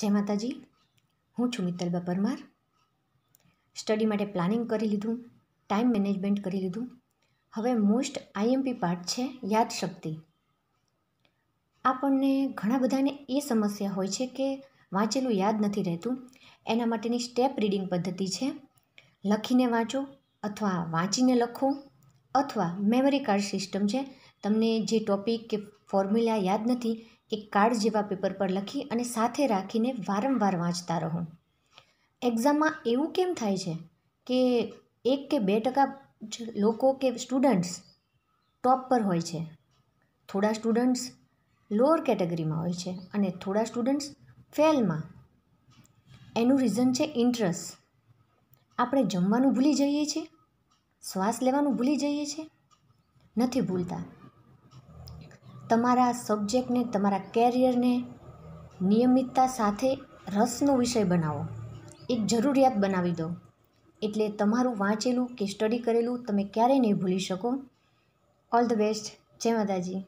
જય માતાજી હું છું મિત્તલબા પરમાર સ્ટડી માટે પ્લાનિંગ કરી લીધું ટાઈમ મેનેજમેન્ટ કરી લીધું હવે મોસ્ટ આઈએમપી પાર્ટ છે યાદશક્તિ આપણને ઘણા બધાને એ સમસ્યા હોય છે કે વાંચેલું યાદ નથી રહેતું એના માટેની સ્ટેપ રીડિંગ પદ્ધતિ છે લખીને વાંચો અથવા વાંચીને લખો અથવા મેમરી કાર્ડ સિસ્ટમ છે તમને જે ટોપિક કે ફોર્મ્યુલા યાદ નથી એ કાર્ડ જેવા પેપર પર લખી અને સાથે રાખીને વારંવાર વાંચતા રહો એક્ઝામમાં એવું કેમ થાય છે કે એક કે બે ટકા લોકો કે સ્ટુડન્ટ્સ ટોપ પર હોય છે થોડા સ્ટુડન્ટ્સ લોઅર કેટેગરીમાં હોય છે અને થોડા સ્ટુડન્ટ્સ ફેલમાં એનું રીઝન છે ઇન્ટરેસ્ટ આપણે જમવાનું ભૂલી જઈએ છીએ શ્વાસ લેવાનું ભૂલી જઈએ છીએ નથી ભૂલતા તમારા સબ્જેક્ટને તમારા કેરિયરને નિયમિતતા સાથે રસનો વિષય બનાવો એક જરૂરિયાત બનાવી દો એટલે તમારું વાંચેલું કે સ્ટડી કરેલું તમે ક્યારેય નહીં ભૂલી શકો ઓલ ધ બેસ્ટ જય માતાજી